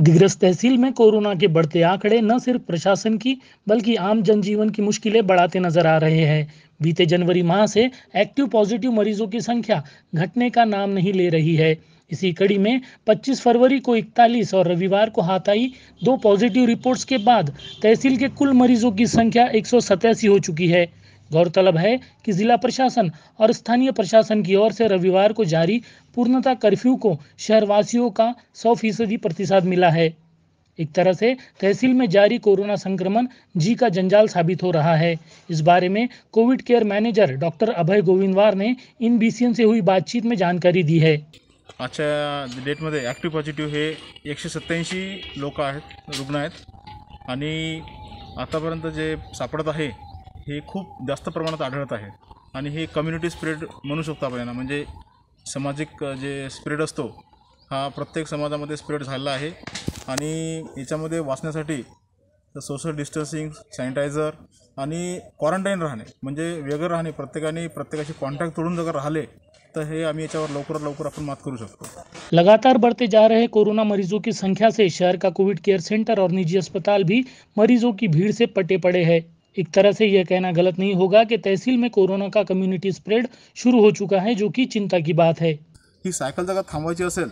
दिग्रस तहसील में कोरोना के बढ़ते आंकड़े न सिर्फ प्रशासन की बल्कि आम जनजीवन की मुश्किलें बढ़ाते नजर आ रहे हैं बीते जनवरी माह से एक्टिव पॉजिटिव मरीजों की संख्या घटने का नाम नहीं ले रही है इसी कड़ी में 25 फरवरी को 41 और रविवार को हाथ आई दो पॉजिटिव रिपोर्ट्स के बाद तहसील के कुल मरीजों की संख्या एक हो चुकी है गौरतलब है कि जिला प्रशासन और स्थानीय प्रशासन की ओर से रविवार को जारी पूर्णतः कर्फ्यू को शहरवासियों का सौ फीसदी प्रतिशत मिला है एक तरह से तहसील में जारी कोरोना संक्रमण जी का जंजाल साबित हो रहा है इस बारे में COVID care manager doctor Abhay Govindwar ने इन बी से हुई बातचीत में जानकारी दी है आजच्या डेटमध्ये ॲक्टिव्ह पॉझिटिव्ह हे एकशे सत्त्याऐंशी लोक आहेत रुग्ण आहेत आणि आतापर्यंत जे सापडत आहे हे खूप जास्त प्रमाणात आढळत आहे आणि हे कम्युनिटी स्प्रेड म्हणू शकतो आपण यांना म्हणजे सामाजिक जे स्प्रेड आतो हा प्रत्येक समाजामध्ये स्प्रेड है आहे आणि सोशल डिस्टन्सिंग सैनिटाइजर आणि रहने राहणे म्हणजे वेगळं राहणे प्रत्येका प्रत्येकाशी कॉन्टॅक्ट तोडून जर राहिले तो ये हम याच्यावर लवकर लवकर अपन मत करू सकते लगातार बढ़ते जा रहे कोरोना मरीजों की संख्या से शहर का कोविड केयर सेंटर और निजी अस्पताल भी मरीजों की भीड़ से पटे पड़े हैं एक तरह से यह कहना गलत नहीं होगा कि तहसील में कोरोना का कम्युनिटी स्प्रेड शुरू हो चुका है जो कि चिंता की बात है ही सायकल जगह थांबवायची असेल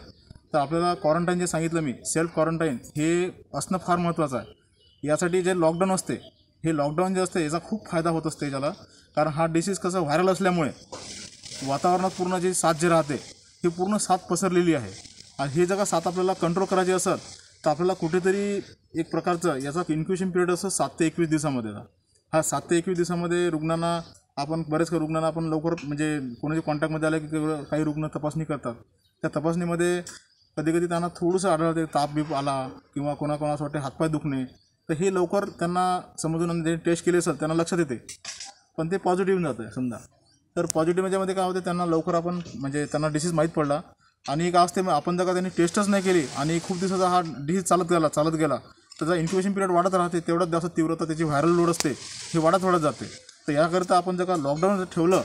तर आपल्याला क्वारंटाईन जे सांगितलं मी सेल्फ क्वारंटाईन हे असणं फार महत्त्वाचं आहे यासाठी जे लॉकडाऊन असते हे लॉकडाऊन जे असते याचा खूप फायदा होत असते याच्याला कारण हा डिसीज कसं व्हायरल असल्यामुळे वातावरणात पूर्ण जी साथ जी राहते ती पूर्ण साथ पसरलेली आहे आणि हे जर का साथ आपल्याला कंट्रोल करायची असेल तर आपल्याला कुठेतरी एक प्रकारचं याचा इन्क्युशन पिरियड असं सात ते एकवीस दिवसामध्ये हा सात ते एकवीस दिवसामध्ये रुग्णांना आपण बरेच काही रुग्णांना आपण लवकर म्हणजे कोणाच्या कॉन्टॅक्टमध्ये आले की काही रुग्ण तपासणी करतात त्या तपासणीमध्ये कधी कधी त्यांना थोडंसं आढळते ताप बीप आला किंवा असं वाटते हातपाय दुखणे तर हे लवकर त्यांना समजून जे टेस्ट केले असेल त्यांना लक्षात येते पण ते पॉझिटिव्ह जातं आहे समजा तर पॉझिटिव्ह याच्यामध्ये काय होते त्यांना लवकर आपण म्हणजे त्यांना डिसीज माहीत पडला आणि एक असते मग आपण जर का त्यांनी टेस्टच नाही केली आणि खूप दिवसाचा हा डिसीज चालत गेला चालत गेला इन्क्युबेशन पिरियड वाढत राहते जास्त तीव्रता त्याची लोड असते हे वाढत जाते तर याकरिता आपण जर का लॉकडाऊन जर ठेवलं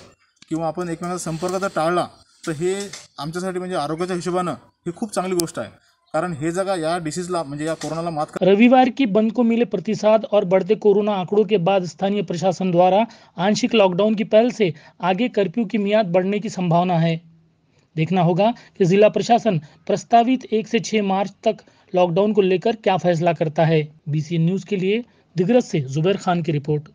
किंवा आपण संपर्क जर टाळला तर हे आमच्यासाठी म्हणजे आरोग्याच्या हिशोबानं चांगली गोष्ट आहे कारण हे जगह या डिसीजला कोरोना मात कर... रविवार की बंद को मिले प्रतिसाद और बढ़ते कोरोना आंकड़ों के बाद स्थानीय प्रशासन द्वारा आंशिक लॉकडाउन की पहल से आगे कर्फ्यू की मियाद बढ़ने की संभावना है देखना होगा कि जिला प्रशासन प्रस्तावित एक से 6 मार्च तक लॉकडाउन को लेकर क्या फैसला करता है बीसी न्यूज के लिए दिग्रस से जुबैर खान की रिपोर्ट